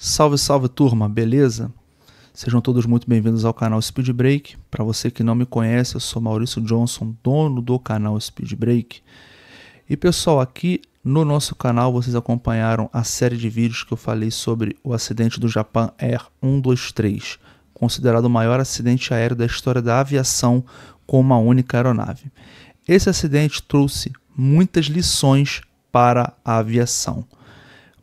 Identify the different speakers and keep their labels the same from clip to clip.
Speaker 1: Salve, salve turma, beleza? Sejam todos muito bem-vindos ao canal Speed Break. Para você que não me conhece, eu sou Maurício Johnson, dono do canal Speed Break. E pessoal, aqui no nosso canal vocês acompanharam a série de vídeos que eu falei sobre o acidente do Japan Air 123, considerado o maior acidente aéreo da história da aviação com uma única aeronave. Esse acidente trouxe muitas lições para a aviação.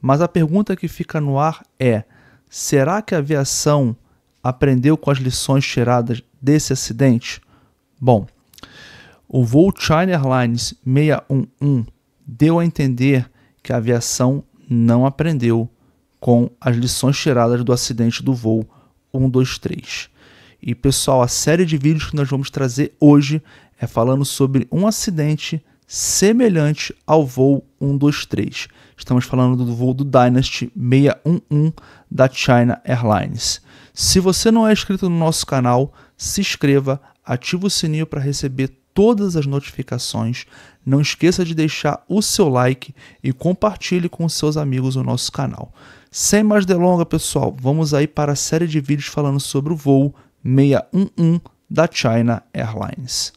Speaker 1: Mas a pergunta que fica no ar é: será que a aviação aprendeu com as lições tiradas desse acidente? Bom, o voo China Airlines 611 deu a entender que a aviação não aprendeu com as lições tiradas do acidente do voo 123. E pessoal, a série de vídeos que nós vamos trazer hoje é falando sobre um acidente semelhante ao voo 123. Estamos falando do voo do Dynasty 611 da China Airlines. Se você não é inscrito no nosso canal, se inscreva, ative o sininho para receber todas as notificações. Não esqueça de deixar o seu like e compartilhe com seus amigos o nosso canal. Sem mais delongas, pessoal, vamos aí para a série de vídeos falando sobre o voo 611 da China Airlines.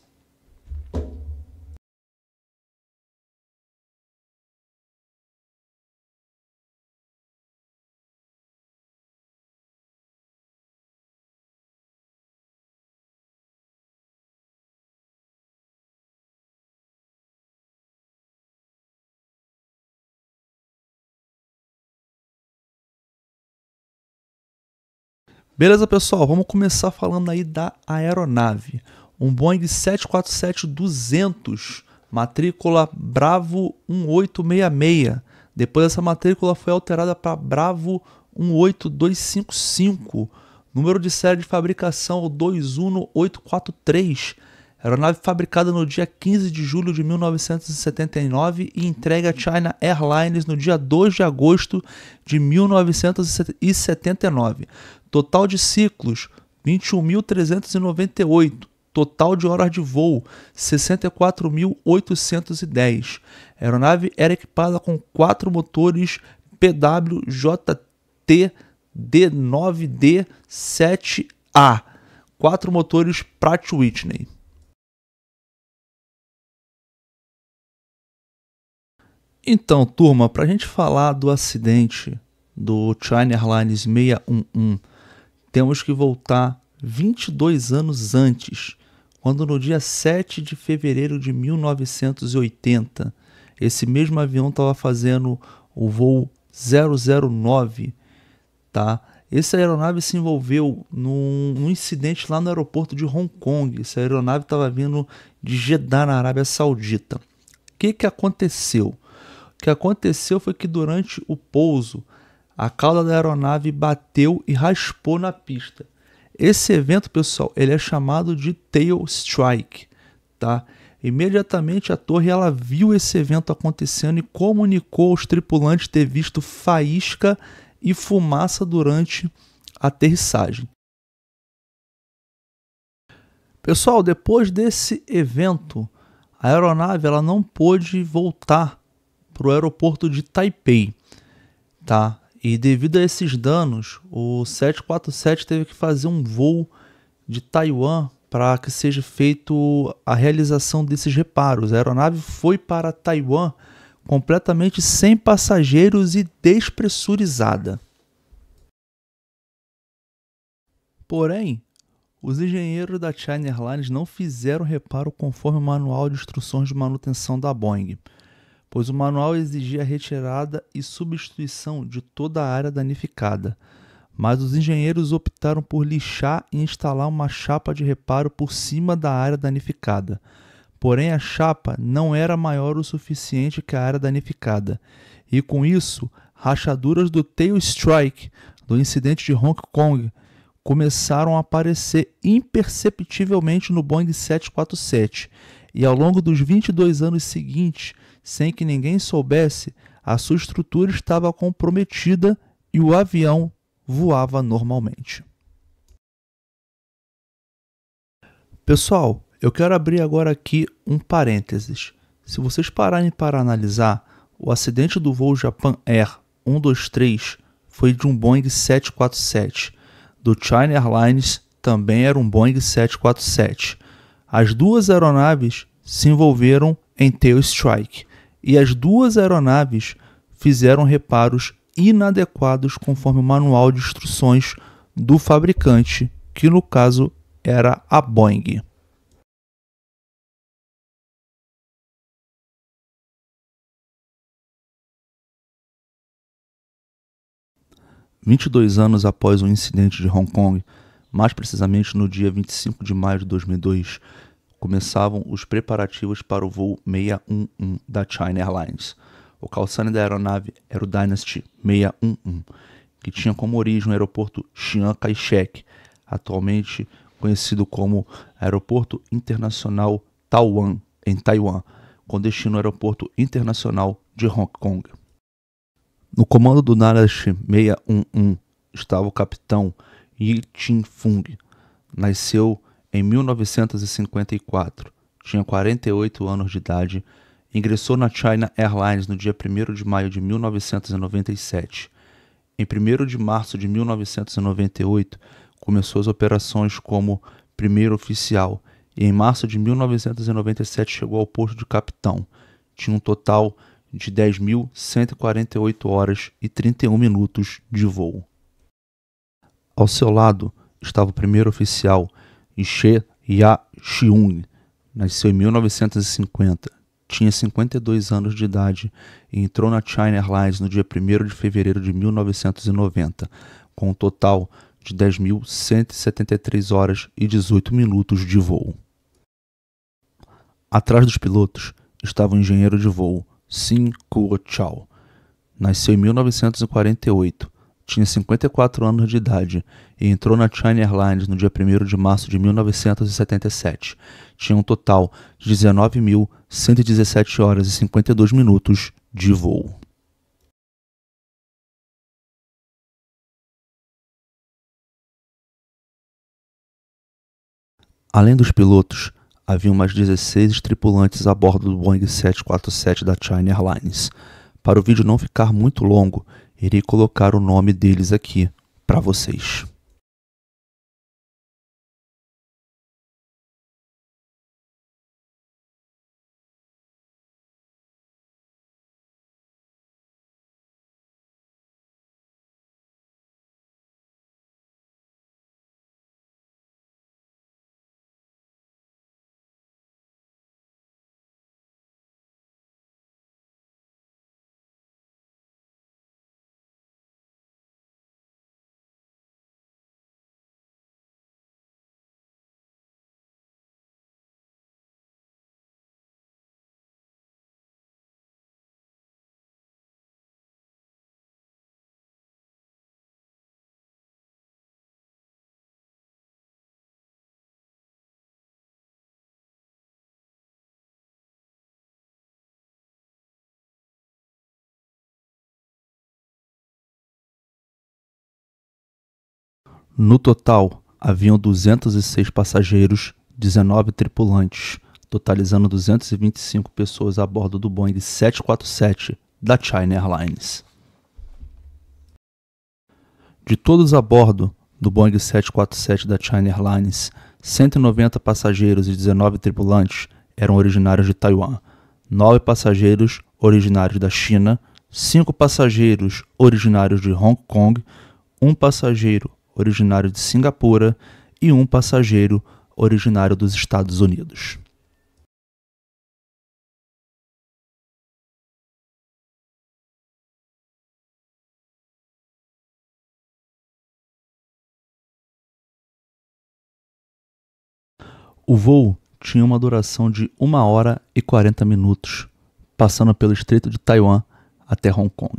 Speaker 1: Beleza, pessoal? Vamos começar falando aí da aeronave. Um Boeing 747-200, matrícula Bravo 1866. Depois essa matrícula foi alterada para Bravo 18255. Número de série de fabricação 21843. Aeronave fabricada no dia 15 de julho de 1979 e entregue à China Airlines no dia 2 de agosto de 1979. Total de ciclos, 21.398. Total de horas de voo, 64.810. A aeronave era equipada com quatro motores PWJT D9D7A, quatro motores Pratt Whitney. Então, turma, para a gente falar do acidente do China Airlines 611 temos que voltar 22 anos antes, quando no dia 7 de fevereiro de 1980, esse mesmo avião estava fazendo o voo 009, tá? Essa aeronave se envolveu num, num, incidente lá no aeroporto de Hong Kong. Essa aeronave estava vindo de Jeddah, na Arábia Saudita. O que, que aconteceu? O que aconteceu foi que durante o pouso, a cauda da aeronave bateu e raspou na pista. Esse evento, pessoal, ele é chamado de tail strike, tá? Imediatamente a torre ela viu esse evento acontecendo e comunicou aos tripulantes ter visto faísca e fumaça durante a aterrissagem. Pessoal, depois desse evento, a aeronave ela não pôde voltar para o aeroporto de Taipei, tá? E devido a esses danos, o 747 teve que fazer um voo de Taiwan para que seja feito a realização desses reparos. A aeronave foi para Taiwan completamente sem passageiros e despressurizada. Porém, os engenheiros da China Airlines não fizeram reparo conforme o manual de instruções de manutenção da Boeing pois o manual exigia a retirada e substituição de toda a área danificada, mas os engenheiros optaram por lixar e instalar uma chapa de reparo por cima da área danificada. Porém, a chapa não era maior o suficiente que a área danificada, e com isso, rachaduras do tail strike do incidente de Hong Kong começaram a aparecer imperceptivelmente no Boeing 747, e ao longo dos 22 anos seguintes, sem que ninguém soubesse, a sua estrutura estava comprometida e o avião voava normalmente. Pessoal, eu quero abrir agora aqui um parênteses. Se vocês pararem para analisar, o acidente do voo Japan Air 123 foi de um Boeing 747. Do China Airlines também era um Boeing 747. As duas aeronaves se envolveram em tail strike e as duas aeronaves fizeram reparos inadequados conforme o manual de instruções do fabricante, que no caso era a Boeing. Vinte e dois anos após o incidente de Hong Kong, mais precisamente no dia 25 de maio de 2002, começavam os preparativos para o voo 611 da China Airlines. O calçane da aeronave era o Dynasty 611, que tinha como origem o aeroporto Chiang Kai-shek, atualmente conhecido como Aeroporto Internacional Taiwan, em Taiwan, com destino ao Aeroporto Internacional de Hong Kong. No comando do Dynasty 611 estava o capitão Yi Ching-fung. Nasceu em 1954, tinha 48 anos de idade, ingressou na China Airlines no dia 1 de maio de 1997. Em 1 de março de 1998, começou as operações como primeiro oficial e em março de 1997 chegou ao posto de capitão. Tinha um total de 10.148 horas e 31 minutos de voo. Ao seu lado estava o primeiro oficial She Ya-xiong nasceu em 1950, tinha 52 anos de idade e entrou na China Airlines no dia 1 de fevereiro de 1990, com um total de 10.173 horas e 18 minutos de voo. Atrás dos pilotos estava o engenheiro de voo Sim Kuo Chao. Nasceu em 1948 tinha 54 anos de idade e entrou na China Airlines no dia 1 de março de 1977. Tinha um total de 19.117 horas e 52 minutos de voo. Além dos pilotos, haviam mais 16 tripulantes a bordo do Boeing 747 da China Airlines. Para o vídeo não ficar muito longo, irei colocar o nome deles aqui para vocês. No total, haviam 206 passageiros, 19 tripulantes, totalizando 225 pessoas a bordo do Boeing 747 da China Airlines. De todos a bordo do Boeing 747 da China Airlines, 190 passageiros e 19 tripulantes eram originários de Taiwan, 9 passageiros originários da China, 5 passageiros originários de Hong Kong, um passageiro originário de Singapura, e um passageiro originário dos Estados Unidos. O voo tinha uma duração de 1 hora e 40 minutos, passando pelo Estreito de Taiwan até Hong Kong.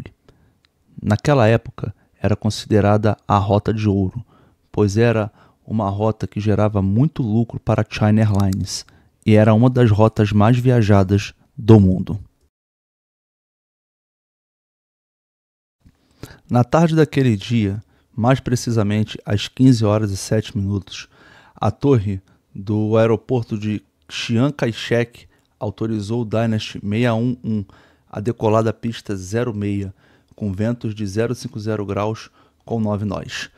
Speaker 1: Naquela época, era considerada a Rota de Ouro, pois era uma rota que gerava muito lucro para a China Airlines e era uma das rotas mais viajadas do mundo. Na tarde daquele dia, mais precisamente às 15 horas e 7 minutos, a torre do aeroporto de Chiang Kai-shek autorizou o Dynasty 611 a decolar da pista 06 com ventos de 050 graus com 9 nós.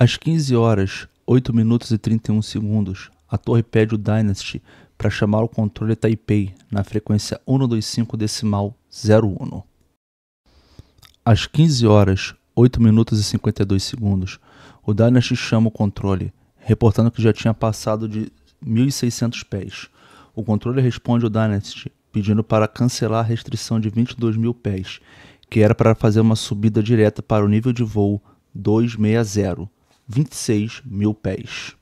Speaker 1: Às 15 horas, 8 minutos e 31 segundos, a torre pede o Dynasty para chamar o controle Taipei na frequência 125 decimal 01. Às 15 horas, 8 minutos e 52 segundos, o Dynasty chama o controle, reportando que já tinha passado de 1.600 pés. O controle responde ao Dynasty, pedindo para cancelar a restrição de 22 mil pés, que era para fazer uma subida direta para o nível de voo 260 26 mil pés.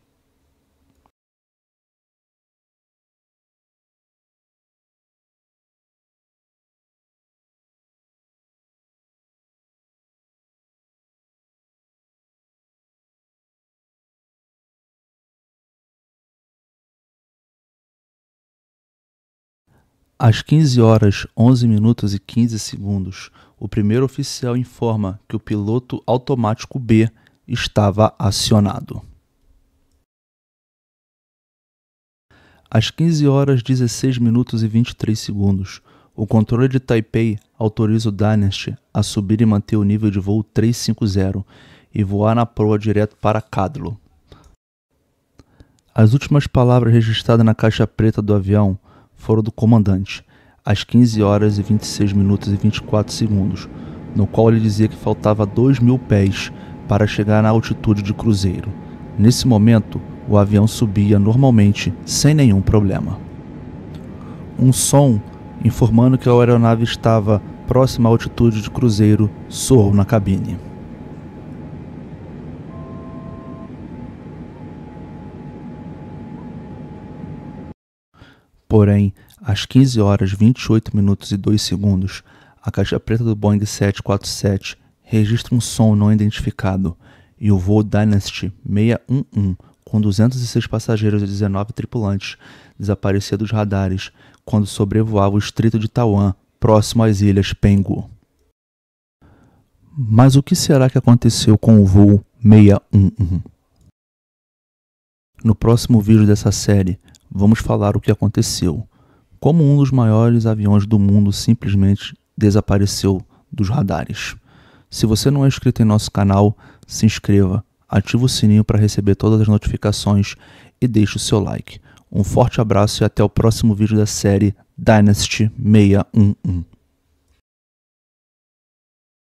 Speaker 1: Às 15 horas 11 minutos e 15 segundos, o primeiro oficial informa que o piloto automático B estava acionado. Às 15 horas 16 minutos e 23 segundos, o controle de Taipei autoriza o Dynasty a subir e manter o nível de voo 350 e voar na proa direto para Cadlo. As últimas palavras registradas na caixa preta do avião foram do comandante, às 15 horas e 26 minutos e 24 segundos, no qual ele dizia que faltava 2 mil pés para chegar na altitude de cruzeiro. Nesse momento, o avião subia normalmente, sem nenhum problema. Um som informando que a aeronave estava próxima à altitude de cruzeiro soou na cabine. Porém, às 15 horas 28 minutos e 2 segundos, a caixa preta do Boeing 747 registra um som não identificado e o voo Dynasty 611, com 206 passageiros e 19 tripulantes, desaparecia dos radares quando sobrevoava o Estreito de Taiwan, próximo às Ilhas Pengu. Mas o que será que aconteceu com o voo 611? No próximo vídeo dessa série, vamos falar o que aconteceu. Como um dos maiores aviões do mundo simplesmente desapareceu dos radares. Se você não é inscrito em nosso canal, se inscreva, ative o sininho para receber todas as notificações e deixe o seu like. Um forte abraço e até o próximo vídeo da série Dynasty 611.